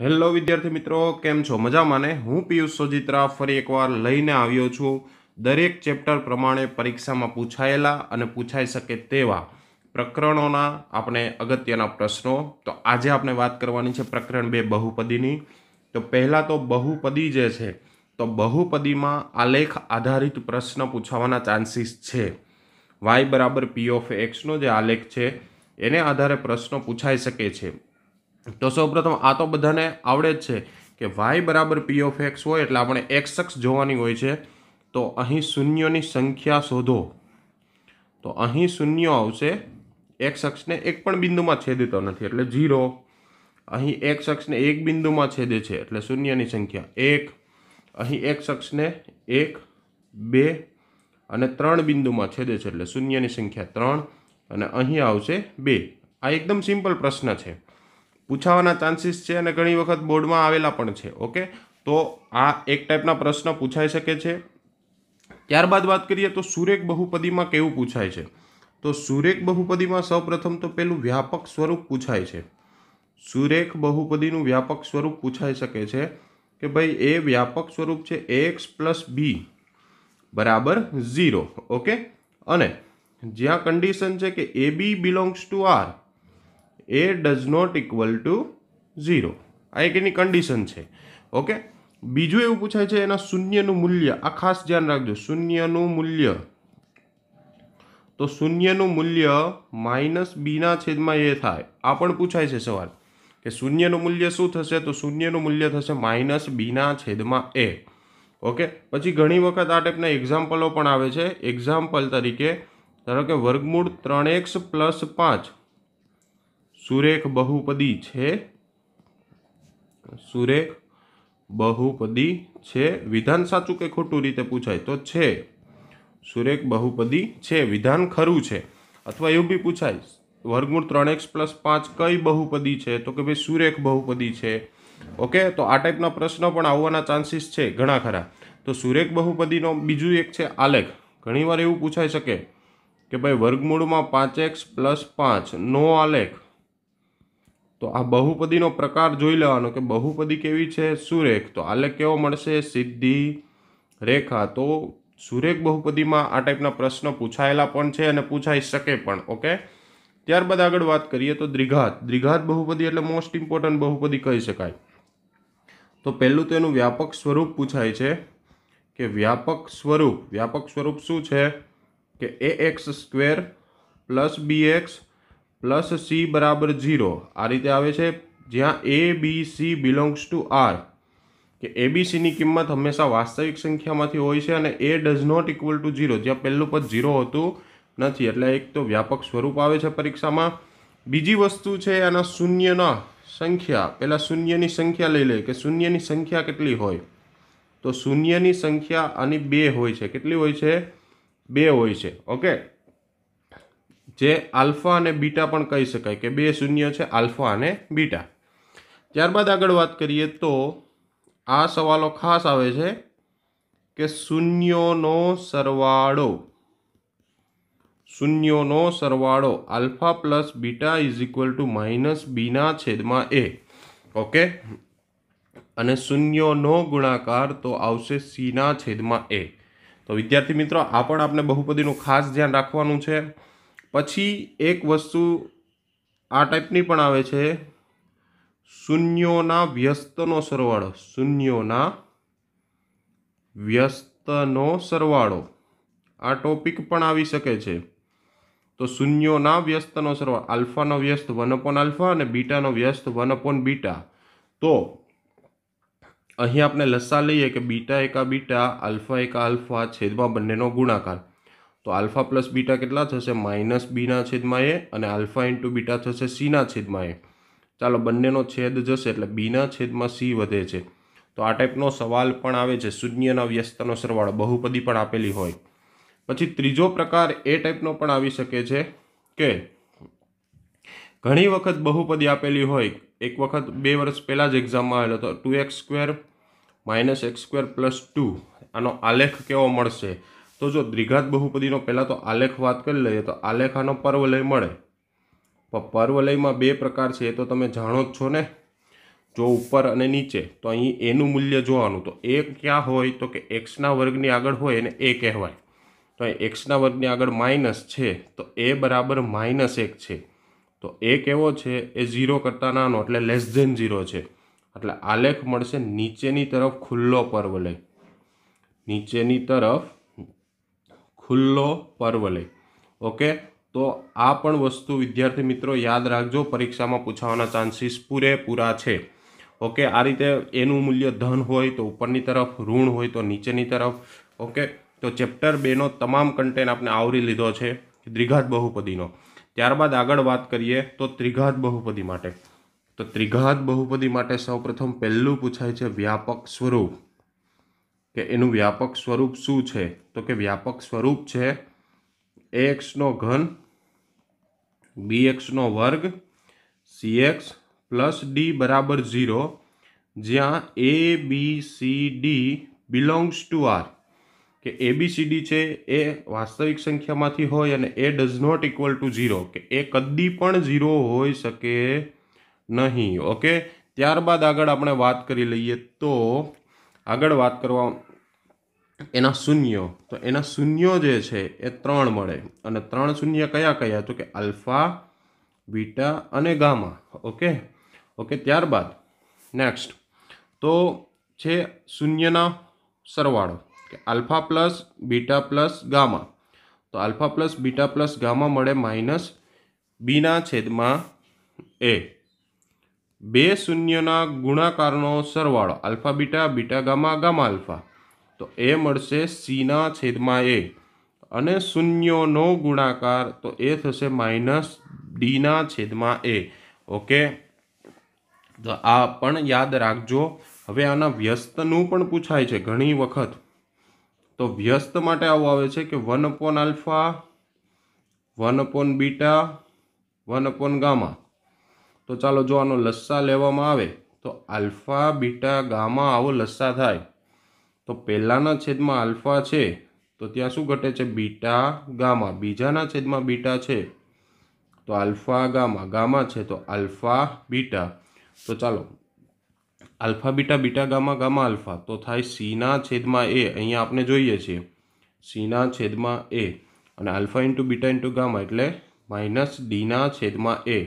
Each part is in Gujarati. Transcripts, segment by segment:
હેલો વિદ્યાર્થી મિત્રો કેમ છો મજામાં ને હું પિયુષ સોજિત્રા ફરી એકવાર લઈને આવ્યો છું દરેક ચેપ્ટર પ્રમાણે પરીક્ષામાં પૂછાયેલા અને પૂછાઈ શકે તેવા પ્રકરણોના આપણે અગત્યના પ્રશ્નો તો આજે આપણે વાત કરવાની છે પ્રકરણ બે બહુપદીની તો પહેલાં તો બહુપદી જે છે તો બહુપદીમાં આલેખ આધારિત પ્રશ્ન પૂછાવાના ચાન્સીસ છે વાય બરાબર પી ઓફ એક્સનો જે આલેખ છે એને આધારે પ્રશ્નો પૂછાઈ શકે છે તો સૌપ્રથમ આ તો બધાને આવડે જ છે કે વાય બરાબર પી ઓફ એક્સ હોય એટલે આપણે એક્સ અક્ષ જોવાની હોય છે તો અહીં શૂન્યોની સંખ્યા શોધો તો અહીં શૂન્યો આવશે એક્સ અક્ષને એક પણ બિંદુમાં છેદતો નથી એટલે ઝીરો અહીં એક્સ અક્ષને એક બિંદુમાં છેદે છે એટલે શૂન્યની સંખ્યા એક અહીં એક્સ અક્ષને એક બે અને ત્રણ બિંદુમાં છેદે છે એટલે શૂન્યની સંખ્યા ત્રણ અને અહીં આવશે બે આ એકદમ સિમ્પલ પ્રશ્ન છે પૂછાવાના ચાન્સીસ છે અને ઘણી વખત બોર્ડમાં આવેલા પણ છે ઓકે તો આ એક ટાઈપના પ્રશ્ન પૂછાઈ શકે છે ત્યારબાદ વાત કરીએ તો સુરેખ બહુપદીમાં કેવું પૂછાય છે તો સુરેખ બહુપદીમાં સૌપ્રથમ તો પેલું વ્યાપક સ્વરૂપ પૂછાય છે સુરેખ બહુપદીનું વ્યાપક સ્વરૂપ પૂછાઈ શકે છે કે ભાઈ એ વ્યાપક સ્વરૂપ છે એક્સ પ્લસ બી બરાબર ઝીરો ઓકે અને જ્યાં કન્ડિશન છે કે a b belongs to R a does not equal to zero આ એક એની કન્ડિશન છે ઓકે બીજું એવું પૂછાય છે એના શૂન્યનું મૂલ્ય આ ખાસ ધ્યાન રાખજો શૂન્યનું મૂલ્ય તો શૂન્યનું મૂલ્ય માઇનસ બીના છેદમાં એ થાય આ પણ પૂછાય છે સવાલ કે શૂન્યનું મૂલ્ય શું થશે તો શૂન્યનું મૂલ્ય થશે માઇનસ બીના છેદમાં એ ઓકે પછી ઘણી વખત આ ટાઈપના એક્ઝામ્પલો પણ આવે છે એક્ઝામ્પલ તરીકે ધારો કે વર્ગમૂળ ત્રણ એક્સ પ્લસ પાંચ સુરેખ બહુપદી છે સુરેખ બહુપદી છે વિધાન સાચું કે ખોટું રીતે પૂછાય તો છે સુરેખ બહુપદી છે વિધાન ખરું છે અથવા એવું બી પૂછાય વર્ગમૂળ ત્રણ એક્સ પ્લસ પાંચ કઈ બહુપદી છે તો કે ભાઈ સુરેખ બહુપદી છે ઓકે તો આ ટાઈપના પ્રશ્નો પણ આવવાના ચાન્સીસ છે ઘણા ખરા તો સુરેખ બહુપદીનો બીજું એક છે આલેખ ઘણીવાર એવું પૂછાઈ શકે કે ભાઈ વર્ગમૂળમાં પાંચ એક્સ પ્લસ પાંચ નો આલેખ તો આ બહુપદીનો પ્રકાર જોઈ લેવાનો કે બહુપદી કેવી છે સુરેખ તો આલેખ કેવો મળશે સિદ્ધિ રેખા તો સુરેખ બહુપદીમાં આ ટાઈપના પ્રશ્નો પૂછાયેલા પણ છે અને પૂછાઈ શકે પણ ઓકે ત્યારબાદ આગળ વાત કરીએ તો દ્રિઘાત દ્રિઘાત બહુપદી એટલે મોસ્ટ ઇમ્પોર્ટન્ટ બહુપદી કહી શકાય તો પહેલું તો એનું વ્યાપક સ્વરૂપ પૂછાય છે કે વ્યાપક સ્વરૂપ વ્યાપક સ્વરૂપ શું છે કે a x square plus b x plus c બરાબર ઝીરો આ રીતે આવે છે જ્યાં a b c belongs to R કે એ બી સીની કિંમત હંમેશા વાસ્તવિક સંખ્યામાંથી હોય છે અને a does not equal to zero જ્યાં પહેલું પદ ઝીરો હોતું નથી એટલે એક તો વ્યાપક સ્વરૂપ આવે છે પરીક્ષામાં બીજી વસ્તુ છે એના શૂન્યના સંખ્યા પહેલાં શૂન્યની સંખ્યા લઈ લે કે શૂન્યની સંખ્યા કેટલી હોય તો શૂન્યની સંખ્યા આની બે હોય છે કેટલી હોય છે બે હોય છે ઓકે જે આલ્ફા અને બીટા પણ કહી શકાય કે બે શૂન્ય છે આલ્ફા અને બીટા ત્યારબાદ આગળ વાત કરીએ તો આ સવાલો ખાસ આવે છે કે શૂન્યોનો સરવાળો શૂન્યોનો સરવાળો alpha plus beta is equal to minus બીના છેદમાં એ ઓકે અને શૂન્યોનો ગુણાકાર તો આવશે સીના છેદમાં એ તો વિદ્યાર્થી મિત્રો આ પણ આપણે બહુપદીનું ખાસ ધ્યાન રાખવાનું છે પછી એક વસ્તુ આ ટાઈપની પણ આવે છે શૂન્યોના વ્યસ્તનો સરવાળો શૂન્યોના વ્યસ્તનો સરવાળો આ ટોપિક પણ આવી શકે છે તો શૂન્યોના વ્યસ્તનો સરવાળો આલ્ફાનો વ્યસ્ત વન અપોન આલ્ફા અને બીટાનો વ્યસ્ત વન અપોન બીટા તો અહીં આપણે લસા લઈએ કે બીટા એકા બીટા આલ્ફા એકા આલ્ફા છેદમાં બંનેનો ગુણાકાર તો આલ્ફા પ્લસ બીટા કેટલા થશે માઇનસ બીના છેદમાં એ અને આલ્ફા ઇન્ટુ બીટા થશે સીના છેદમાં એ ચાલો બંનેનો છેદ જશે એટલે બીના છેદમાં સી વધે છે તો આ ટાઈપનો સવાલ પણ આવે છે શૂન્યના વ્યસ્તનો સરવાળો બહુપદી પણ આપેલી હોય પછી ત્રીજો પ્રકાર એ ટાઈપનો પણ આવી શકે છે કે ઘણી વખત બહુપદી આપેલી હોય એક વખત બે વર્ષ પહેલાં જ એક્ઝામમાં આવેલો તો two x square minus x square plus two આનો આલેખ કેવો મળશે તો જો દ્વિઘાત બહુપદીનો પહેલાં તો આલેખ વાત કરી લઈએ તો આલેખાનો પર્વલય મળે પણ પર્વલયમાં બે પ્રકાર છે એ તો તમે જાણો જ છો ને જો ઉપર અને નીચે તો અહીં એનું મૂલ્ય જોવાનું તો એ ક્યાં હોય તો કે એક્સના વર્ગની આગળ હોય એને એ કહેવાય તો અહીં એક્સના વર્ગની આગળ માઇનસ છે તો એ બરાબર માઇનસ એક છે તો એ કેવો છે એ ઝીરો કરતાં નાનો એટલે લેસ ધેન ઝીરો છે એટલે આલેખ મળશે નીચેની તરફ ખુલ્લો પર્વલય નીચેની તરફ ખુલ્લો પરવલે ઓકે તો આ પણ વસ્તુ વિદ્યાર્થી મિત્રો યાદ રાખજો પરીક્ષામાં પૂછાવાના ચાન્સીસ પૂરેપૂરા છે ઓકે આ રીતે એનું મૂલ્ય ધન હોય તો ઉપરની તરફ ઋણ હોય તો નીચેની તરફ ઓકે તો ચેપ્ટર બેનો તમામ કન્ટેન્ટ આપણે આવરી લીધો છે દ્વિઘાત બહુપદીનો ત્યારબાદ આગળ વાત કરીએ તો ત્રિઘાત બહુપદી માટે તો ત્રિઘાત બહુપદી માટે સૌપ્રથમ પહેલું પૂછાય છે વ્યાપક સ્વરૂપ કે એનું વ્યાપક સ્વરૂપ શું છે તો કે વ્યાપક સ્વરૂપ છે એક્સનો ઘન બી એક્સનો વર્ગ સી એક્સ પ્લસ ડી બરાબર ઝીરો જ્યાં a b c d belongs to R કે એ બી સી ડી છે એ વાસ્તવિક સંખ્યામાંથી હોય અને a does not equal to zero કે એ કદી પણ ઝીરો હોઈ શકે નહીં ઓકે ત્યારબાદ આગળ આપણે વાત કરી લઈએ તો આગળ વાત કરવા એના શૂન્યો તો એના શૂન્યો જે છે એ ત્રણ મળે અને ત્રણ શૂન્ય કયા કયા તો કે આલ્ફા બીટા અને ગામા ઓકે ઓકે ત્યારબાદ નેક્સ્ટ તો છે શૂન્યના સરવાળો કે alpha plus beta plus gamma તો alpha plus beta plus gamma મળે માઇનસ બીના છેદમાં એ બે શૂન્યના ગુણાકારનો સરવાળો alpha beta beta gamma gamma alpha તો એ મળશે સીના છેદમાં એ અને શૂન્યનો ગુણાકાર તો એ થશે માઇનસ ડીના છેદમાં એ ઓકે તો આ પણ યાદ રાખજો હવે આના વ્યસ્તનું પણ પૂછાય છે ઘણી વખત તો વ્યસ્ત માટે આવું આવે છે કે one upon alpha one upon beta one upon gamma તો ચાલો જો આનો લસ્સા લેવામાં આવે તો આલ્ફા બીટા ગામા આવો લસ્સા થાય તો પહેલાંના છેદમાં આલ્ફા છે તો ત્યાં શું ઘટે છે બીટા ગામા બીજાના છેદમાં બીટા છે તો આલ્ફા ગામા ગામા છે તો આલ્ફા બીટા તો ચાલો alpha beta beta gamma gamma alpha તો થાય સીના છેદમાં એ અહીંયા આપણે જોઈએ છીએ સીના છેદમાં એ અને alpha into beta into gamma એટલે માઇનસ ડીના છેદમાં એ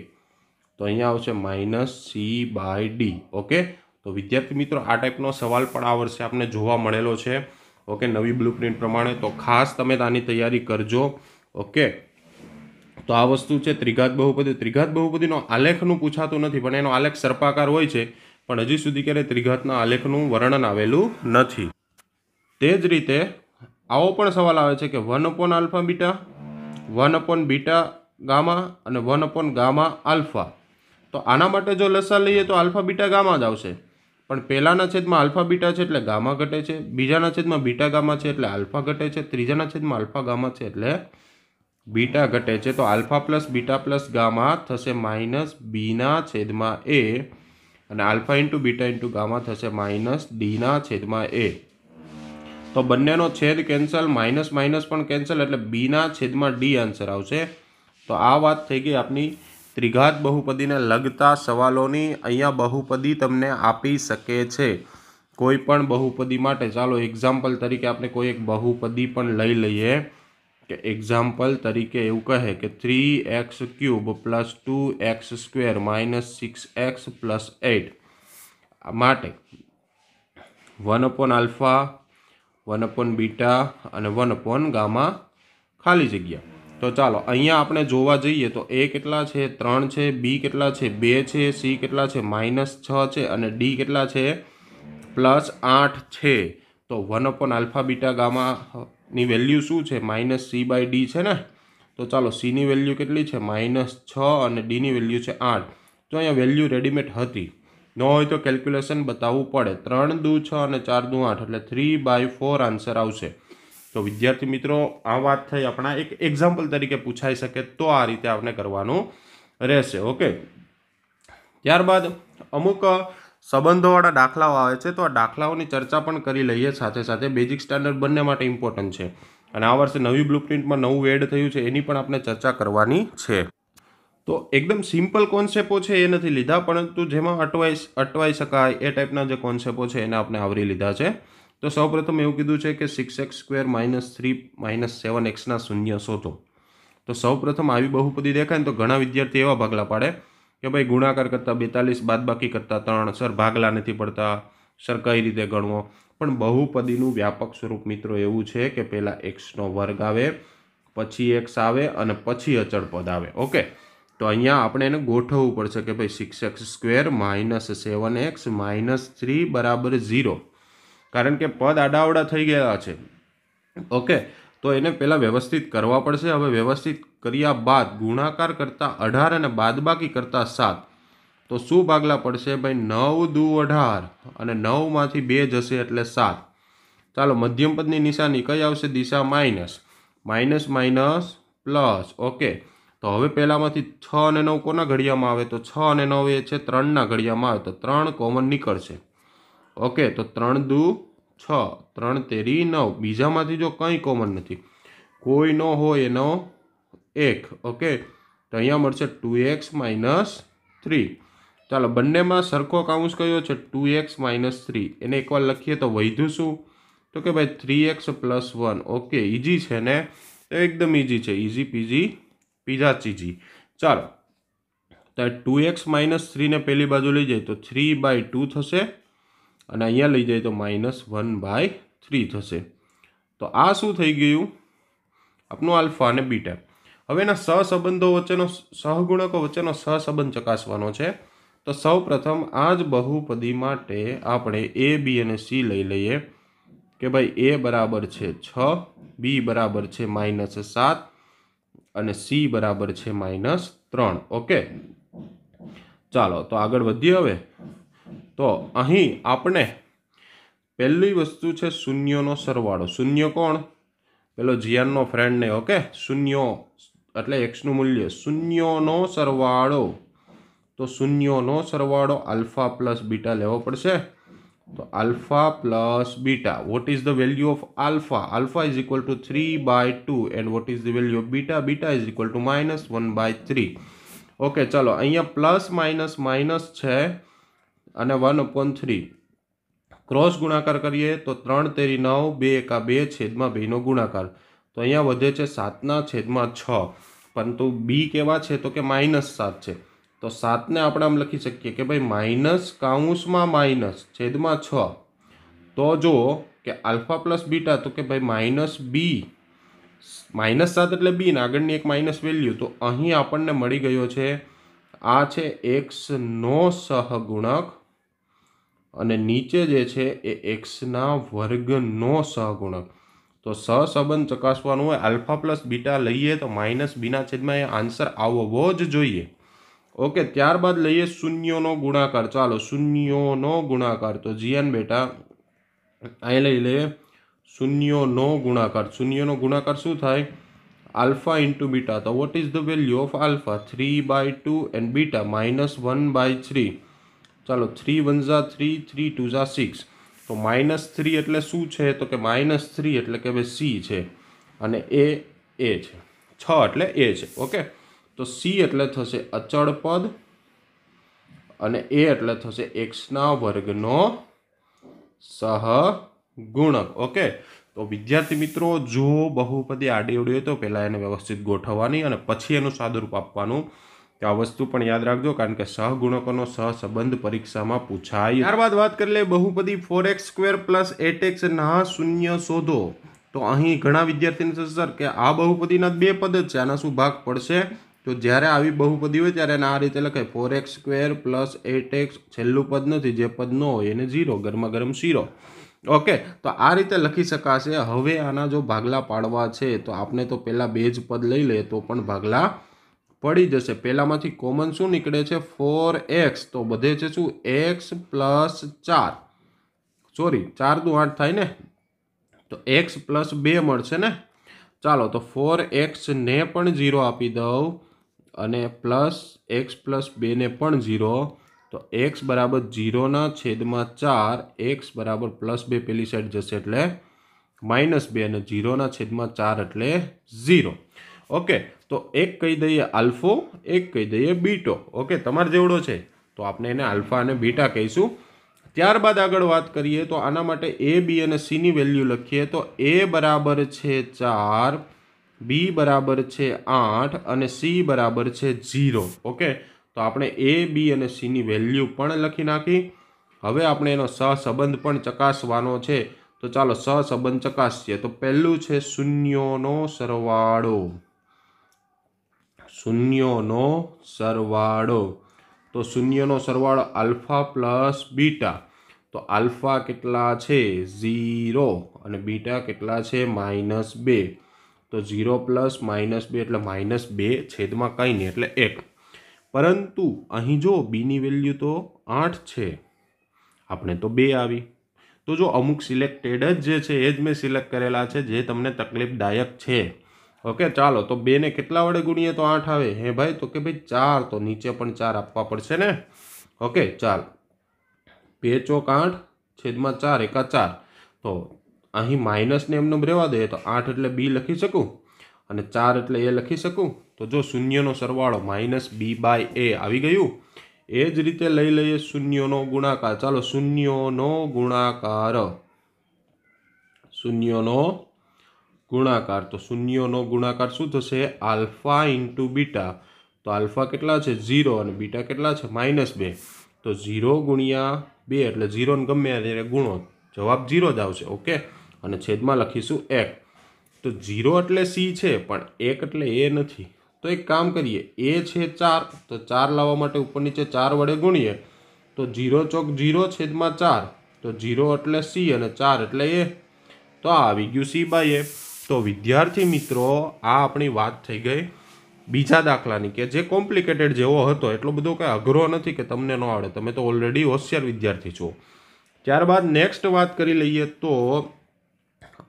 તો અહીંયા આવશે minus c by d okay તો વિદ્યાર્થી મિત્રો આ ટાઈપનો સવાલ પણ આ વર્ષે આપને જોવા મળેલો છે ઓકે નવી બ્લુપ્રિન્ટ પ્રમાણે તો ખાસ તમે આની તૈયારી કરજો ઓકે તો આ વસ્તુ છે ત્રિઘાત બહુપતિ ત્રિઘાત બહુપદીનો આલેખનું પૂછાતું નથી પણ એનો આલેખ સર્પાકાર હોય છે પણ હજી સુધી ક્યારેય ત્રિઘાતના આલેખનું વર્ણન આવેલું નથી તે જ રીતે આવો પણ સવાલ આવે છે કે one upon alpha beta one upon beta gamma અને વન અપોન ગામા આલ્ફા તો આના માટે જો લસા લઈએ તો આલ્ફા બીટા ગામા જ આવશે પણ પહેલાના છેદમાં આલ્ફા બીટા છે એટલે ગામા ઘટે છે બીજાના છેદમાં બીટા ગામા છે એટલે આલ્ફા ઘટે છે ત્રીજાના છેદમાં આલ્ફા ગામા છે એટલે બીટા ઘટે છે તો alpha plus beta plus gamma થશે માઇનસ બીના છેદમાં એ અને alpha into beta into gamma થશે માઇનસ ડીના છેદમાં એ તો બંનેનો છેદ કેન્સલ માઇનસ માઇનસ પણ કેન્સલ એટલે બીના છેદમાં ડી આન્સર આવશે તો આ વાત થઈ ગઈ આપની ત્રિઘાત બહુપદીને લગતા સવાલોની અહીંયા બહુપદી તમને આપી શકે છે કોઈ પણ બહુપદી માટે ચાલો એક્ઝામ્પલ તરીકે આપણે કોઈ એક બહુપદી પણ લઈ લઈએ કે એક્ઝામ્પલ તરીકે એવું કહે કે three x cube plus two x square minus six x plus eight માટે one upon alpha one upon beta અને વન અપોન ગામા ખાલી જગ્યા તો ચાલો અહીંયા આપણે જોવા જઈએ તો એ કેટલા છે ત્રણ છે બી કેટલા છે બે છે સી કેટલા છે માઇનસ છ છે અને ડી કેટલા છે પ્લસ આઠ છે તો વન અપોન આલ્ફા બીટા ગામાની વેલ્યુ શું છે માઇનસ સી બાય ડી છે ને તો ચાલો સીની વેલ્યુ કેટલી છે માઇનસ છ અને ડીની વેલ્યુ છે આઠ તો અહીંયા વેલ્યુ રેડીમેડ હતી ન હોય તો કેલ્ક્યુલેશન બતાવવું પડે ત્રણ દુ છ અને ચાર દુ આઠ એટલે થ્રી બાય ફોર આન્સર આવશે તો વિદ્યાર્થી મિત્રો આ વાત થઈ આપણા એક એક્ઝામ્પલ તરીકે પૂછાઈ શકે તો આ રીતે આપણે કરવાનું રહેશે ઓકે ત્યારબાદ અમુક સંબંધોવાળા દાખલાઓ આવે છે તો આ દાખલાઓની ચર્ચા પણ કરી લઈએ સાથે સાથે બેઝિક સ્ટાન્ડર્ડ બંને માટે ઇમ્પોર્ટન્ટ છે અને આ વર્ષે નવી બ્લુ પ્રિન્ટમાં નવું એડ થયું છે એની પણ આપણે ચર્ચા કરવાની છે તો એકદમ સિમ્પલ કોન્સેપ્ટો છે એ નથી લીધા પરંતુ જેમાં અટવાઈ અટવાઈ શકાય એ ટાઈપના જે કોન્સેપ્ટો છે એને આપણે આવરી લીધા છે તો સૌપ્રથમ એવું કીધું છે કે six x square minus three minus seven એક્સના શૂન્ય શોધો તો સૌપ્રથમ આવી બહુપદી દેખાય ને તો ઘણા વિદ્યાર્થી એવા ભાગલા પાડે કે ભાઈ ગુણાકાર કરતાં બેતાલીસ બાદબાકી કરતાં ત્રણ સર ભાગલા નથી પડતા સર કઈ રીતે ગણવો પણ બહુપદીનું વ્યાપક સ્વરૂપ મિત્રો એવું છે કે પહેલાં એક્સનો વર્ગ આવે પછી એક્સ આવે અને પછી અચળ પદ આવે ઓકે તો અહીંયા આપણે એને ગોઠવવું પડશે કે ભાઈ six x square minus seven x minus three બરાબર ઝીરો કારણ કે પદ આડાવડા થઈ ગયા છે ઓકે તો એને પહેલાં વ્યવસ્થિત કરવા પડશે હવે વ્યવસ્થિત કર્યા બાદ ગુણાકાર કરતાં અઢાર અને બાદબાકી કરતાં સાત તો શું ભાગલા પડશે ભાઈ નવ દુ અઢાર અને નવમાંથી બે જશે એટલે સાત ચાલો મધ્યમ પદની નિશાની કઈ આવશે દિશા minus minus minus plus okay તો હવે પહેલાંમાંથી છ અને નવ કોના ઘડિયામાં આવે તો છ અને નવ એ છે ત્રણના ઘડિયામાં આવે તો ત્રણ કોમન નીકળશે ઓકે તો ત્રણ દુ છ ત્રણ તેરી નવ બીજામાંથી જો કંઈ કોમન નથી કોઈ ન હોય એનો એક ઓકે તો અહીંયા મળશે ટુ એક્સ માઇનસ થ્રી ચાલો બંનેમાં સરખો કાઉન્સ કયો છે ટુ એક્સ માઇનસ થ્રી એને એકવાર લખીએ તો વધ્યું શું તો કે ભાઈ three x plus one okay easy છે ને એકદમ ઇઝી છે ઇઝી પીઝી પીઝા ચીઝી ચાલો તો ટુ એક્સ માઇનસ થ્રીને પહેલી બાજુ લઈ જાય તો થ્રી બાય ટુ થશે અને અહીંયા લઈ જાય તો માઇનસ વન બાય થ્રી થશે તો આ શું થઈ ગયું આપણું આલ્ફા અને બીટા હવે એના સહસંબંધો વચ્ચેનો સહગુણકો વચ્ચેનો સહસંબંધ ચકાસવાનો છે તો સૌ પ્રથમ આ જ બહુપદી માટે આપણે એ બી અને સી લઈ લઈએ કે ભાઈ એ બરાબર છે છ બી બરાબર છે માઇનસ સાત અને સી બરાબર છે માઇનસ ત્રણ ઓકે ચાલો તો આગળ વધીએ હવે તો અહીં આપણે પહેલી વસ્તુ છે શૂન્યનો સરવાળો શૂન્ય કોણ પેલો જીયાનનો ફ્રેન્ડ ને ઓકે શૂન્યો એટલે એક્સનું મૂલ્ય શૂન્યોનો સરવાળો તો શૂન્યોનો સરવાળો આલ્ફા પ્લસ બીટા લેવો પડશે તો alpha plus beta what is the value of alpha alpha is equal to three by two and what is the value of beta beta is equal to minus one by three okay ચલો અહીંયા પ્લસ માઇનસ માઇનસ છે અને વન અપોન થ્રી ક્રોસ ગુણાકાર કરીએ તો ત્રણ તેરી નવ બે એકા બે છેદમાં બેનો ગુણાકાર તો અહીંયા વધે છે સાતના છેદમાં છ પરંતુ બી કેવા છે તો કે માઇનસ સાત છે તો સાતને આપણે આમ લખી શકીએ કે ભાઈ માઇનસ કાઉન્સમાં માઇનસ છેદમાં છ તો જો કે આલ્ફા પ્લસ બીટા તો કે ભાઈ માઇનસ બી માઇનસ સાત એટલે બીને આગળની એક માઇનસ વેલ્યુ તો અહીં આપણને મળી ગયો છે આ છે એક્સનો સહગુણક અને નીચે જે છે એ એક્સના વર્ગનો સહગુણક તો સહસંબંધ ચકાસવાનું હોય આલ્ફા પ્લસ બીટા લઈએ તો માઇનસ બીના છેદમાં એ આન્સર આવવો જ જોઈએ ઓકે ત્યારબાદ લઈએ શૂન્યોનો ગુણાકાર ચાલો શૂન્યોનો ગુણાકાર તો જીએન બેટા અહીં લઈ લઈએ શૂન્યોનો ગુણાકાર શૂન્યોનો ગુણાકાર શું થાય આલ્ફા ઇન્ટુ બીટા તો what is the value of alpha three by two and beta minus one by three ચાલો થ્રી વન ઝા થ્રી થ્રી ટુ ઝા સિક્સ તો માઇનસ થ્રી એટલે શું છે તો કે માઇનસ થ્રી એટલે કે ભાઈ સી છે અને એ એ છે છ એટલે એ છે ઓકે તો સી એટલે થશે અચળ પદ અને એ એટલે થશે એક્સના વર્ગનો સહગુણક ઓકે તો વિદ્યાર્થી મિત્રો જો બહુપદી આડી ઉડી હોય તો પહેલાં એને વ્યવસ્થિત ગોઠવવાની અને પછી એનું સાદુરૂપ આપવાનું તો આ વસ્તુ પણ યાદ રાખજો કારણ કે સહગુણકોનો સહસંબંધ પરીક્ષામાં પૂછાય ત્યારબાદ વાત કરી લે બહુપદી four x square plus eight x ના શૂન્ય શોધો તો અહીં ઘણા વિદ્યાર્થીને થશે સર કે આ બહુપદીના બે પદ જ છે આના શું ભાગ પડશે તો જ્યારે આવી બહુપદી હોય ત્યારે આ રીતે લખાય four x square plus eight x છેલ્લું પદ નથી જે પદ ન હોય એને ઝીરો ગરમા ગરમ શીરો ઓકે તો આ રીતે લખી શકાશે હવે આના જો ભાગલા પાડવા છે તો આપણે તો પહેલાં બે જ પદ લઈ લઈએ તો પણ ભાગલા પડી જશે પહેલાંમાંથી કોમન શું નીકળે છે ફોર એક્સ તો બધે છે શું એક્સ પ્લસ ચાર સોરી ચાર દુ આઠ થાય ને તો એક્સ પ્લસ બે મળશે ને ચાલો તો ફોર એક્સને પણ ઝીરો આપી દઉં અને પ્લસ એક્સ પ્લસ બેને પણ ઝીરો તો એક્સ બરાબર ઝીરોના છેદમાં ચાર એક્સ બરાબર પ્લસ બે પેલી સાઈડ જશે એટલે માઇનસ બે અને ઝીરોના છેદમાં ચાર એટલે ઝીરો ઓકે તો એક કહી દઈએ આલ્ફો એક કહી દઈએ બીટો ઓકે તમાર જેવડો છે તો આપણે એને આલ્ફા અને બીટા કહીશું ત્યારબાદ આગળ વાત કરીએ તો આના માટે એ બી અને સીની વેલ્યુ લખીએ તો એ બરાબર છે ચાર બી બરાબર છે આઠ અને સી બરાબર છે ઝીરો ઓકે તો આપણે એ બી અને સીની વેલ્યુ પણ લખી નાખી હવે આપણે એનો સહસંબંધ પણ ચકાસવાનો છે તો ચાલો સહસંબંધ ચકાસીએ તો પહેલું છે શૂન્યોનો સરવાળો શૂન્યોનો સરવાળો તો શૂન્યનો સરવાળો આલ્ફા પ્લસ બીટા તો આલ્ફા કેટલા છે ઝીરો અને બીટા કેટલા છે માઇનસ બે તો ઝીરો પ્લસ માઇનસ બે એટલે માઇનસ બે છેદમાં કંઈ નહીં એટલે એક પરંતુ અહીં જો બીની વેલ્યુ તો આઠ છે આપણે તો બે આવી તો જો અમુક સિલેક્ટેડ જ જે છે એ જ મેં સિલેક્ટ કરેલા છે જે તમને તકલીફદાયક છે ઓકે ચાલો તો બેને કેટલા વડે ગુણીએ તો આઠ આવે હે ભાઈ તો કે ભાઈ ચાર તો નીચે પણ ચાર આપવા પડશે ને ઓકે ચાલ બે ચોક આઠ છેદમાં ચાર એકા ચાર તો અહીં માઇનસને એમને રહેવા દઈએ તો આઠ એટલે બી લખી શકું અને ચાર એટલે એ લખી શકું તો જો શૂન્યનો સરવાળો માઇનસ બી બાય એ આવી ગયું એ જ રીતે લઈ લઈએ શૂન્યનો ગુણાકાર ચાલો શૂન્યનો ગુણાકાર શૂન્યનો ગુણાકાર તો શૂન્યોનો ગુણાકાર શું થશે આલ્ફા ઇન્ટુ બીટા તો આલ્ફા કેટલા છે ઝીરો અને બીટા કેટલા છે માઇનસ બે તો ઝીરો ગુણ્યા બે એટલે ઝીરોને ગમે ત્યારે ગુણો જવાબ ઝીરો જ આવશે ઓકે અને છેદમાં લખીશું એક તો ઝીરો એટલે સી છે પણ એક એટલે એ નથી તો એક કામ કરીએ એ છે ચાર તો ચાર લાવવા માટે ઉપર નીચે ચાર વડે ગુણીએ તો ઝીરો ચોક ઝીરો છેદમાં ચાર તો ઝીરો એટલે સી અને ચાર એટલે એ તો આ આવી ગયું સી બાય એ તો વિદ્યાર્થી મિત્રો આ આપણી વાત થઈ ગઈ બીજા દાખલાની કે જે કોમ્પ્લિકેટેડ જેવો હતો એટલો બધો કંઈ અઘરો નથી કે તમને ન આવડે તમે તો ઓલરેડી હોશિયાર વિદ્યાર્થી છો ત્યારબાદ નેક્સ્ટ વાત કરી લઈએ તો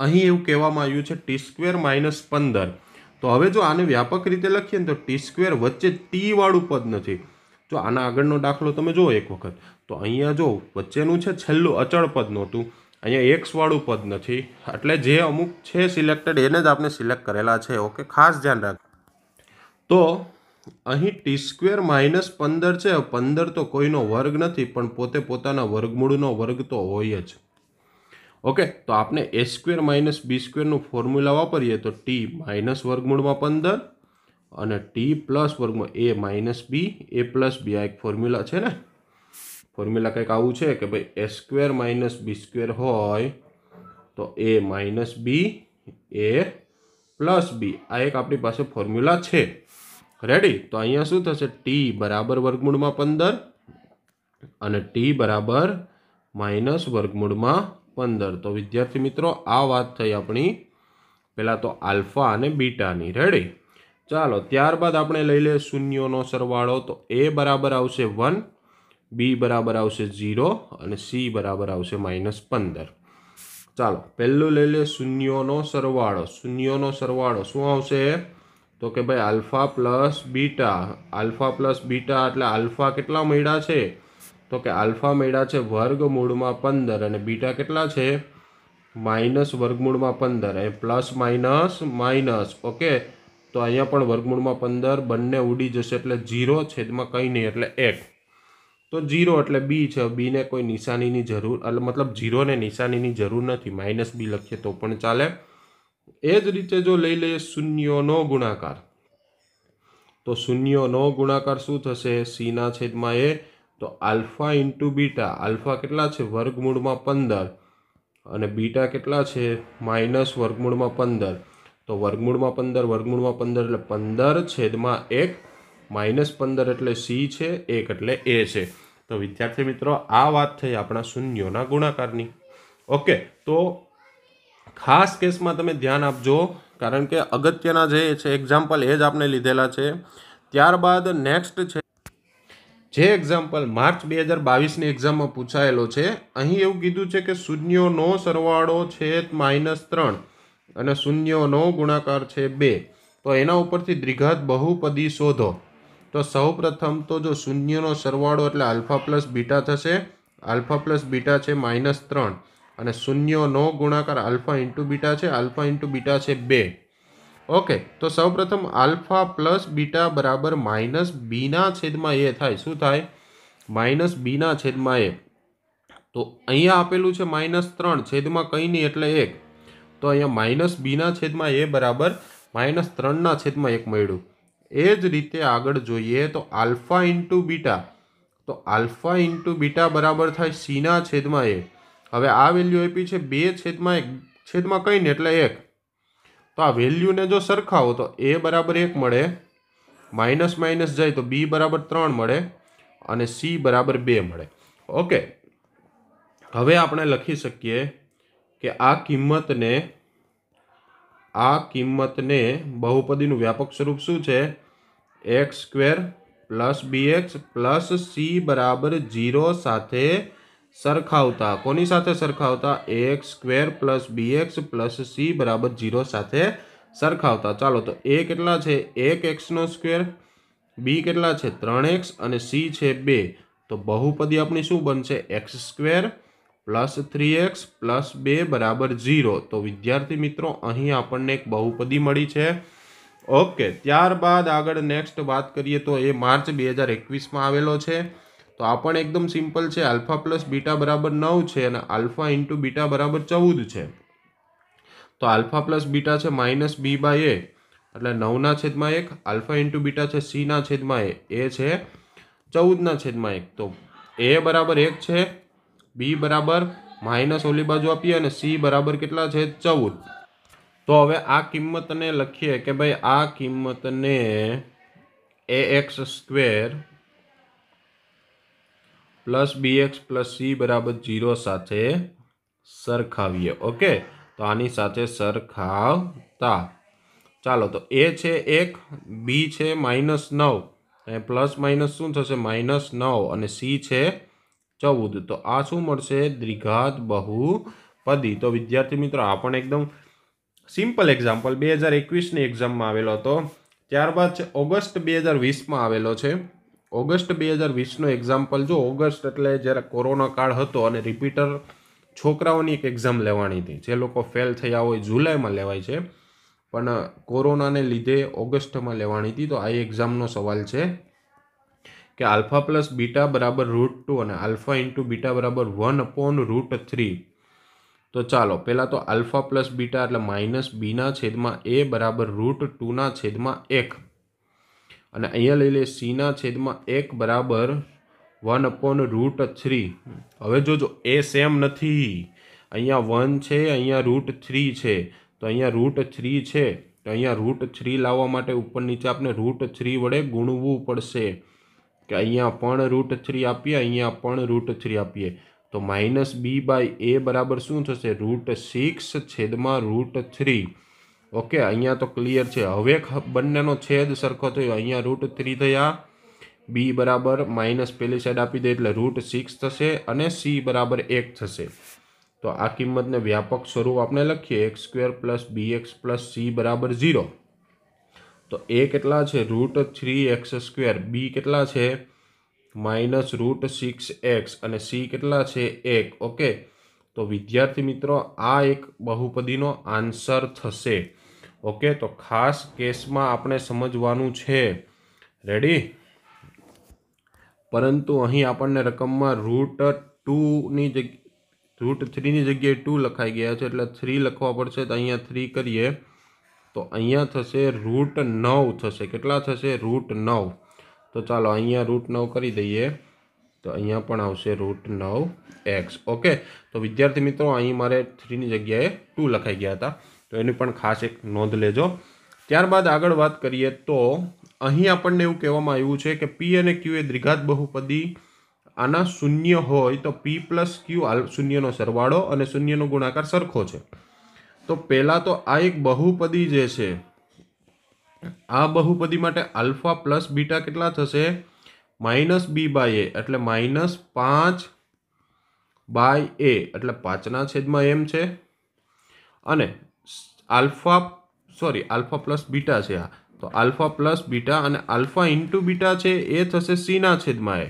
અહીં એવું કહેવામાં આવ્યું છે ટી સ્ક્વેર માઇનસ પંદર તો હવે જો આને વ્યાપક રીતે લખીએ ને તો ટી સ્ક્વેર વચ્ચે ટીવાળું પદ નથી જો આના આગળનો દાખલો તમે જુઓ એક વખત તો અહીંયા જો વચ્ચેનું છે છેલ્લું અચળ પદ નહોતું અહીંયા એક્સવાળું પદ નથી એટલે જે અમુક છે સિલેક્ટેડ એને જ આપણે સિલેક્ટ કરેલા છે ઓકે ખાસ ધ્યાન રાખ તો અહીં ટી સ્ક્વેર માઇનસ પંદર છે પંદર તો કોઈનો વર્ગ નથી પણ પોતે પોતાના વર્ગમૂળનો વર્ગ તો હોય જ ઓકે તો આપણે એ સ્ક્વેર માઇનસ બી સ્ક્વેરનું ફોર્મ્યુલા વાપરીએ તો ટી માઇનસ વર્ગમૂળમાં પંદર અને ટી પ્લસ વર્ગમાં એ માઇનસ બી એ પ્લસ બી આ એક ફોર્મ્યુલા છે ને ફોર્મ્યુલા કંઈક આવું છે કે ભાઈ a square minus b square હોય તો એ માઇનસ બી એ પ્લસ બી આ એક આપણી પાસે ફોર્મ્યુલા છે રેડી તો અહીંયા શું થશે ટી બરાબર વર્ગમૂળમાં પંદર અને ટી બરાબર માઇનસ વર્ગમૂળમાં પંદર તો વિદ્યાર્થી મિત્રો આ વાત થઈ આપણી પહેલાં તો આલ્ફા અને બીટાની રેડી ચાલો ત્યારબાદ આપણે લઈ લઈએ શૂન્યોનો સરવાળો તો એ બરાબર આવશે વન બી બરાબર આવશે ઝીરો અને સી બરાબર આવશે માઇનસ પંદર ચાલો પહેલું લઈ લે શૂન્યોનો સરવાળો શૂન્યોનો સરવાળો શું આવશે તો કે ભાઈ alpha plus beta alpha plus beta એટલે આલ્ફા કેટલા મળ્યા છે તો કે આલ્ફા મળ્યા છે વર્ગમૂળમાં પંદર અને બીટા કેટલા છે માઇનસ વર્ગમૂળમાં પંદર એ પ્લસ માઇનસ માઇનસ ઓકે તો અહીંયા પણ વર્ગમૂળમાં પંદર બંને ઉડી જશે એટલે ઝીરો છેદમાં કંઈ નહીં એટલે એક તો જીરો એટલે બી છે બીને કોઈ નિશાનીની જરૂર એટલે મતલબ જીરોને નિશાનીની જરૂર નથી માઇનસ બી લખીએ તો પણ ચાલે એ જ રીતે જો લઈ લઈએ શૂન્યોનો ગુણાકાર તો શૂન્યોનો ગુણાકાર શું થશે સીના છેદમાં એ તો આલ્ફા ઇન્ટુ બીટા આલ્ફા કેટલા છે વર્ગમૂળમાં પંદર અને બીટા કેટલા છે માઇનસ વર્ગમૂળમાં પંદર તો વર્ગમૂળમાં પંદર વર્ગમૂળમાં પંદર એટલે પંદર છેદમાં એક માઇનસ પંદર એટલે સી છે એક એટલે એ છે તો વિદ્યાર્થી મિત્રો આ વાત થઈ આપણા શૂન્યોના ગુણાકારની ઓકે તો ખાસ કેસમાં તમે ધ્યાન આપજો કારણ કે અગત્યના જે છે એક્ઝામ્પલ એ જ આપણે લીધેલા છે ત્યારબાદ નેક્સ્ટ છે જે એક્ઝામ્પલ માર્ચ બે હજાર બાવીસની એક્ઝામમાં પૂછાયેલો છે અહીં એવું કીધું છે કે શૂન્યોનો સરવાળો છે માઇનસ ત્રણ અને શૂન્યોનો ગુણાકાર છે બે તો એના ઉપરથી દ્વિઘાત બહુપદી શોધો તો સૌપ્રથમ તો જો શૂન્યનો સરવાળો એટલે આલ્ફા પ્લસ બીટા થશે આલ્ફા પ્લસ બીટા છે માઇનસ ત્રણ અને શૂન્યનો ગુણાકાર આલ્ફા ઇન્ટુ બીટા છે આલ્ફા ઇન્ટુ બીટા છે બે ઓકે તો સૌપ્રથમ આલ્ફા પ્લસ બીટા બરાબર માઇનસ બીના છેદમાં એ થાય શું થાય માઇનસ બીના છેદમાં એ તો અહીંયા આપેલું છે માઇનસ ત્રણ છેદમાં કંઈ નહીં એટલે એક તો અહીંયા માઇનસ બીના છેદમાં એ બરાબર માઇનસ ત્રણના છેદમાં એક મળ્યું એ જ રીતે આગળ જોઈએ તો આલ્ફા ઇન્ટુ બીટા તો આલ્ફા ઇન્ટુ બીટા બરાબર થાય સીના છેદમાં એ હવે આ વેલ્યુ આપી છે બે છેદમાં એક છેદમાં કંઈ ને એટલે એક તો આ વેલ્યુને જો સરખાવો તો એ બરાબર એક મળે માઇનસ માઇનસ જાય તો બી બરાબર ત્રણ મળે અને સી બરાબર બે મળે ઓકે હવે આપણે લખી શકીએ કે આ કિંમતને આ કિંમતને બહુપદીનું વ્યાપક સ્વરૂપ શું છે x square plus b x plus c બરાબર ઝીરો સાથે સરખાવતા કોની સાથે સરખાવતા x square plus b x plus c બરાબર ઝીરો સાથે સરખાવતા ચાલો તો એ કેટલા છે એક એક્સનો સ્ક્વેર બી કેટલા છે ત્રણ એક્સ અને સી છે બે તો બહુપદી આપણી શું બનશે x square plus three x plus બે બરાબર ઝીરો તો વિદ્યાર્થી મિત્રો અહીં આપણને એક બહુપદી મળી છે ઓકે ત્યારબાદ આગળ નેક્સ્ટ વાત કરીએ તો એ માર્ચ બે હજાર એકવીસમાં આવેલો છે તો આ પણ એકદમ સિમ્પલ છે આલ્ફા પ્લસ બીટા બરાબર નવ છે અને આલ્ફા ઇન્ટુ બીટા બરાબર ચૌદ છે તો આલ્ફા પ્લસ બીટા છે માઇનસ બી બાય એ એટલે નવના છેદમાં એક આલ્ફા ઇન્ટુ બીટા છે સીના છેદમાં એ એ છે ચૌદના છેદમાં એક તો એ બરાબર એક છે બી બરાબર માઇનસ ઓલી બાજુ આપીએ અને સી બરાબર કેટલા છે ચૌદ તો હવે આ કિંમતને લખીએ કે ભાઈ આ કિંમતને a x square plus b x plus c બરાબર જીરો સાથે સરખાવીએ ઓકે તો આની સાથે સરખાવતા ચાલો તો એ છે એક બી છે માઇનસ નવ અને પ્લસ માઇનસ શું થશે માઇનસ નવ અને સી છે ચૌદ તો આ શું મળશે દ્વિઘાત બહુપદી તો વિદ્યાર્થી મિત્રો આ પણ એકદમ સિમ્પલ એક્ઝામ્પલ બે હજાર એકવીસની એક્ઝામમાં આવેલો હતો ત્યારબાદ છે ઓગસ્ટ બે હજાર વીસમાં આવેલો છે ઓગસ્ટ બે હજાર વીસનો એક્ઝામ્પલ જો ઓગસ્ટ એટલે જ્યારે કોરોના કાળ હતો અને રિપીટર છોકરાઓની એક એક્ઝામ લેવાની હતી જે લોકો ફેલ થયા હોય જુલાઈમાં લેવાય છે પણ કોરોનાને લીધે ઓગસ્ટમાં લેવાની હતી તો આ એક્ઝામનો સવાલ છે કે આલ્ફા પ્લસ બીટા બરાબર રૂટ ટુ અને આલ્ફા ઇન્ટુ બીટા બરાબર વન અપોન રૂટ થ્રી તો ચાલો પહેલાં તો આલ્ફા પ્લસ બીટા એટલે માઇનસ બીના છેદમાં એ બરાબર રૂટ ટુના છેદમાં એક અને અહીંયા લઈ લે સીના છેદમાં એક બરાબર વન અપોન રૂટ થ્રી હવે જોજો એ સેમ નથી અહીંયા વન છે અહીંયા રૂટ થ્રી છે તો અહીંયા રૂટ થ્રી છે તો અહીંયા રૂટ થ્રી લાવવા માટે ઉપર નીચે આપણે રૂટ થ્રી વડે ગુણવું પડશે કે અહીંયા પણ રૂટ થ્રી આપીએ અહીંયા પણ રૂટ થ્રી આપીએ તો માઇનસ બી બાય એ બરાબર શું થશે રૂટ સિક્સ છેદમાં રૂટ થ્રી ઓકે અહીંયા તો ક્લિયર છે હવે બંનેનો છેદ સરખો થયો અહીંયા રૂટ થ્રી થયા બી બરાબર માઇનસ પહેલી સાઈડ આપી દે એટલે રૂટ સિક્સ થશે અને સી બરાબર એક થશે તો આ કિંમતને વ્યાપક સ્વરૂપ આપણે લખીએ x square plus b x plus c બરાબર ઝીરો તો એ કેટલા છે root three x square b કેટલા છે માઇનસ રૂટ સિક્સ એક્સ અને સી કેટલા છે એક ઓકે તો વિદ્યાર્થી મિત્રો આ એક બહુપદીનો આન્સર થશે ઓકે તો ખાસ કેસમાં આપણે સમજવાનું છે રેડી પરંતુ અહીં આપણને રકમમાં રૂટ ટુની જગ્યા રૂટ થ્રીની જગ્યાએ ટુ લખાઈ ગયા છે એટલે થ્રી લખવા પડશે તો અહીંયા થ્રી કરીએ તો અહીંયા થશે રૂટ નવ થશે કેટલા થશે રૂટ નવ તો ચાલો અહીંયા રૂટ નવ કરી દઈએ તો અહીંયા પણ આવશે રૂટ નવ એક્સ ઓકે તો વિદ્યાર્થી મિત્રો અહીં મારે થ્રીની જગ્યાએ ટુ લખાઈ ગયા હતા તો એની પણ ખાસ એક નોંધ લેજો ત્યારબાદ આગળ વાત કરીએ તો અહીં આપણને એવું કહેવામાં આવ્યું છે કે પી અને ક્યુ એ દ્રિઘાત બહુપદી આના શૂન્ય હોય તો પી પ્લસ ક્યુ શૂન્યનો સરવાળો અને શૂન્યનો ગુણાકાર સરખો છે તો પહેલાં તો આ એક બહુપદી જે છે આ બહુપદી માટે આલ્ફા પ્લસ બીટા કેટલા થશે માઇનસ બી બાય એ એટલે માઇનસ પાંચ બાય એ એટલે પાંચના છેદમાં એમ છે અને alpha sorry alpha plus beta છે આ તો આલ્ફા પ્લસ બીટા અને આલ્ફા ઇન્ટુ બીટા છે એ થશે સીના છેદમાં એ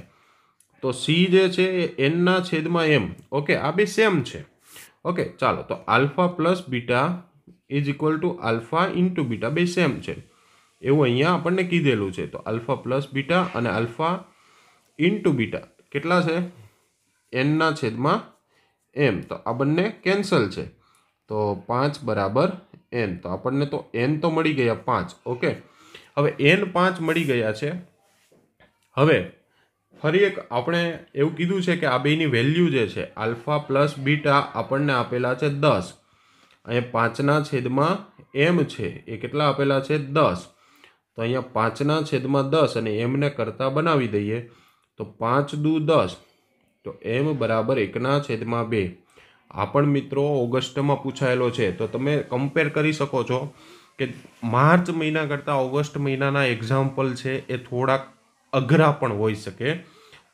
તો સી જે છે એ એનના છેદમાં એમ ઓકે આ બે સેમ છે ઓકે ચાલો તો alpha plus beta is equal to alpha into beta બે સેમ છે એવું અહીંયા આપણને કીધેલું છે તો આલ્ફા પ્લસ બીટા અને આલ્ફા ઇન્ટુ બીટા કેટલા છે એનના છેદમાં એમ તો આ બંને કેન્સલ છે તો પાંચ બરાબર એન તો આપણને તો એન તો મળી ગયા પાંચ ઓકે હવે એન પાંચ મળી ગયા છે હવે ફરી એક આપણે એવું કીધું છે કે આ બેની વેલ્યુ જે છે આલ્ફા પ્લસ બીટા આપણને આપેલા છે દસ અહીંયા પાંચના છેદમાં એમ છે એ કેટલા આપેલા છે દસ તો અહીંયા પાંચના છેદમાં દસ અને એમને કરતાં બનાવી દઈએ તો પાંચ દુ દસ તો એમ બરાબર એકના છેદમાં બે આ પણ મિત્રો ઓગસ્ટમાં પૂછાયેલો છે તો તમે કમ્પેર કરી શકો છો કે માર્ચ મહિના કરતાં ઓગસ્ટ મહિનાના એક્ઝામ્પલ છે એ થોડાક અઘરા પણ હોઈ શકે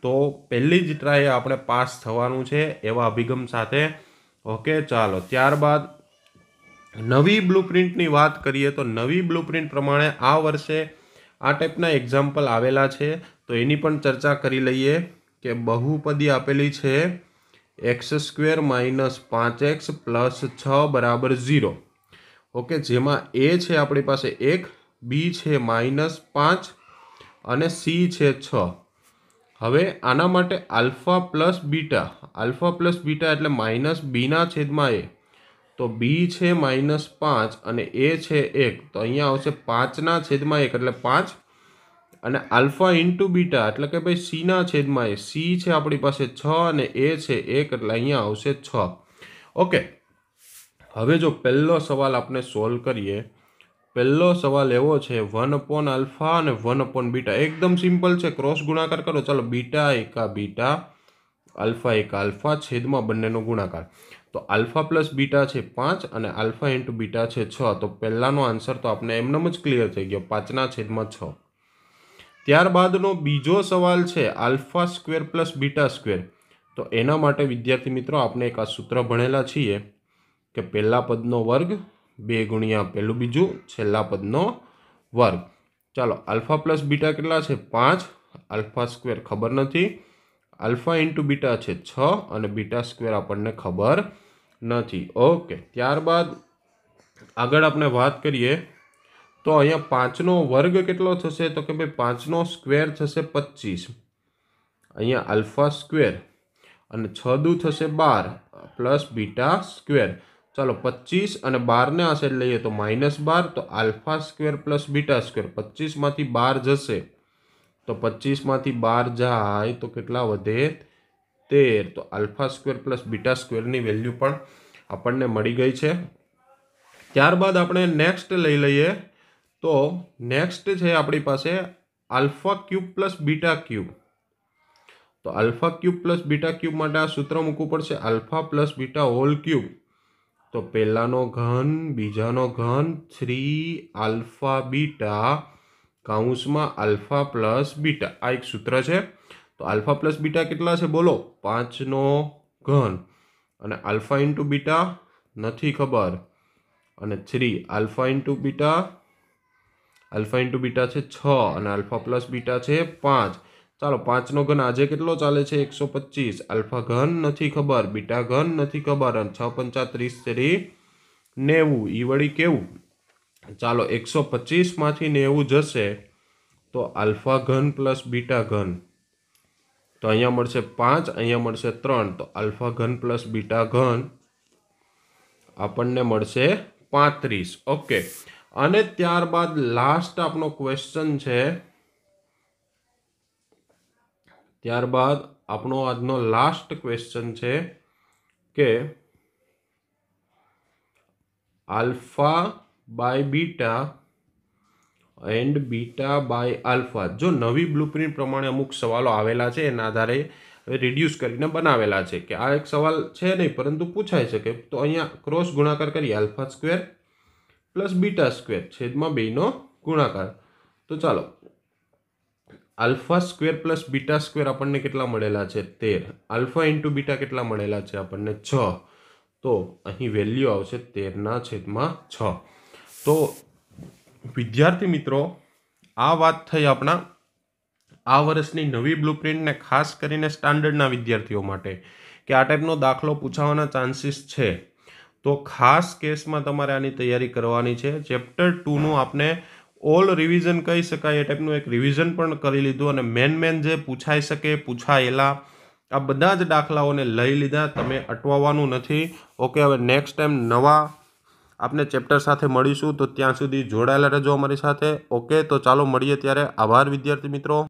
તો પહેલી જ ટ્રાય આપણે પાસ થવાનું છે એવા અભિગમ સાથે ઓકે ચાલો ત્યારબાદ નવી પ્રિન્ટની વાત કરીએ તો નવી પ્રિન્ટ પ્રમાણે આ વર્ષે આ ટાઈપના એક્ઝામ્પલ આવેલા છે તો એની પણ ચર્ચા કરી લઈએ કે બહુપદી આપેલી છે એક્સ સ્ક્વેર માઇનસ પાંચ એક્સ પ્લસ છ બરાબર ઝીરો ઓકે જેમાં એ છે આપણી પાસે એક બી છે માઇનસ પાંચ અને સી છે છ હવે આના માટે alpha plus beta alpha plus beta એટલે માઇનસ બીના છેદમાં એ તો બી છે માઇનસ પાંચ અને એ છે એક તો અહીંયા આવશે પાંચના છેદમાં એક એટલે પાંચ અને આલ્ફા ઇન્ટુ બીટા એટલે કે ભાઈ સીના છેદમાં એ સી છે આપણી પાસે છ અને એ છે એક એટલે અહીંયા આવશે છ ઓકે હવે જો પહેલો સવાલ આપણે સોલ્વ કરીએ પહેલો સવાલ એવો છે વન અપોન આલ્ફા અને વન અપોન બીટા એકદમ સિમ્પલ છે ક્રોસ ગુણાકાર કરો ચાલો બીટા એકા બીટા આલ્ફા એકા આલ્ફા છેદમાં બંનેનો ગુણાકાર તો આલ્ફા પ્લસ બીટા છે પાંચ અને આલ્ફા ઇન્ટુ બીટા છે છ તો પહેલાંનો આન્સર તો આપણે એમનેમ જ ક્લિયર થઈ ગયો પાંચના છેદમાં છ ત્યારબાદનો બીજો સવાલ છે alpha square plus beta square તો એના માટે વિદ્યાર્થી મિત્રો આપણે એક આ સૂત્ર ભણેલા છીએ કે પહેલા પદનો વર્ગ બે ગુણ્યા પહેલું બીજું છેલ્લા પદનો વર્ગ ચાલો આલ્ફા પ્લસ બીટા કેટલા છે પાંચ આલ્ફા સ્ક્વેર ખબર નથી આલ્ફા ઇન્ટુ બીટા છે છ અને બીટા સ્ક્વેર આપણને ખબર નથી ઓકે ત્યારબાદ આગળ આપણે વાત કરીએ તો અહીંયા પાંચનો વર્ગ કેટલો થશે તો કે ભાઈ પાંચનો સ્ક્વેર થશે પચીસ અહીંયા આલ્ફા સ્ક્વેર અને છ દું થશે બાર પ્લસ બીટા સ્ક્વેર ચાલો પચીસ અને બારને આ સાઈડ લઈએ તો માઇનસ બાર તો alpha square plus beta square પચીસમાંથી બાર જશે તો પચીસમાંથી બાર જાય તો કેટલા વધે તેર તો આલ્ફા સ્ક્વેર પ્લસ બીટા સ્ક્વેરની વેલ્યુ પણ આપણને મળી ગઈ છે ત્યારબાદ આપણે નેક્સ્ટ લઈ લઈએ તો નેક્સ્ટ છે આપણી પાસે alpha cube plus beta cube તો alpha cube plus beta cube માટે આ સૂત્ર મૂકવું પડશે alpha plus beta whole cube તો પહેલાંનો ઘન બીજાનો ઘન થ્રી આલ્ફા બીટા કાઉન્સમાં આલ્ફા પ્લસ બીટા આ એક સૂત્ર છે તો આલ્ફા પ્લસ બીટા કેટલા છે બોલો પાંચનો ઘન અને આલ્ફા ઇન્ટુ બીટા નથી ખબર અને three alpha into beta alpha into beta છે છ અને આલ્ફા પ્લસ બીટા છે પાંચ ચાલો પાંચનો ઘન આજે કેટલો ચાલે છે એકસો પચીસ આલ્ફા ઘન નથી ખબર બીટા ઘન નથી ખબર અને છ પંચા ત્રીસ તેરી નેવું એ વળી કેવું ચાલો એકસો પચીસમાંથી નેવું જશે તો આલ્ફા ઘન પ્લસ બીટા ઘન તો અહીંયા મળશે પાંચ અહીંયા મળશે ત્રણ તો આલ્ફા ઘન પ્લસ બીટા ઘન આપણને મળશે પાંત્રીસ ઓકે અને ત્યારબાદ લાસ્ટ આપણો ક્વેશ્ચન છે ત્યારબાદ આપણો આજનો લાસ્ટ ક્વેશ્ચન છે કે alpha by beta and beta by alpha જો નવી બ્લુપ્રિન્ટ પ્રમાણે અમુક સવાલો આવેલા છે એના આધારે રિડ્યુસ કરીને બનાવેલા છે કે આ એક સવાલ છે નહીં પરંતુ પૂછાઈ શકે તો અહીંયા ક્રોસ ગુણાકાર કરીએ alpha square plus beta square છેદમાં બેનો ગુણાકાર તો ચાલો alpha square plus beta square આપણને કેટલા મળેલા છે તેર આલ્ફા ઇન્ટુ બીટા કેટલા મળેલા છે આપણને છ તો અહીં વેલ્યુ આવશે તેરના છેદમાં છ તો વિદ્યાર્થી મિત્રો આ વાત થઈ આપણા આ વર્ષની નવી બ્લુપ્રિન્ટને ખાસ કરીને સ્ટાન્ડર્ડના વિદ્યાર્થીઓ માટે કે આ ટાઈપનો દાખલો પૂછાવાના ચાન્સીસ છે તો ખાસ કેસમાં તમારે આની તૈયારી કરવાની છે ચેપ્ટર ટુનું આપણે ઓલ રિવિઝન કહી શકાય એ ટાઈપનું એક રિવિઝન પણ કરી લીધું અને મેન મેન જે પૂછાઈ શકે પૂછાયેલા આ બધા જ દાખલાઓને લઈ લીધા તમે અટવાવાનું નથી ઓકે હવે નેક્સ્ટ ટાઈમ નવા આપને ચેપ્ટર સાથે મળીશું તો ત્યાં સુધી જોડાયેલા રહેજો અમારી સાથે ઓકે તો ચાલો મળીએ ત્યારે આભાર વિદ્યાર્થી મિત્રો